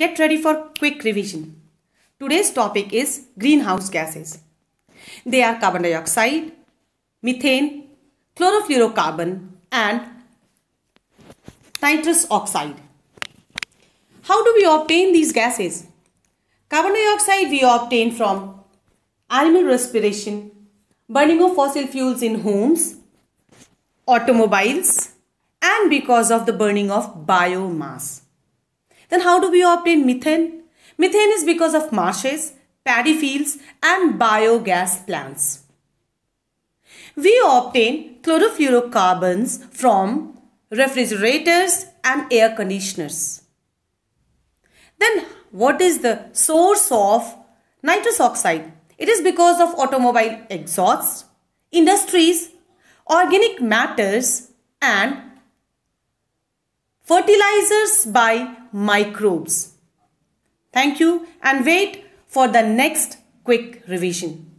Get ready for quick revision. Today's topic is greenhouse gases. They are carbon dioxide, methane, chlorofluorocarbon and nitrous oxide. How do we obtain these gases? Carbon dioxide we obtain from animal respiration, burning of fossil fuels in homes, automobiles and because of the burning of biomass. Then how do we obtain methane? Methane is because of marshes, paddy fields and biogas plants. We obtain chlorofluorocarbons from refrigerators and air conditioners. Then what is the source of nitrous oxide? It is because of automobile exhausts, industries, organic matters and fertilizers by microbes. Thank you and wait for the next quick revision.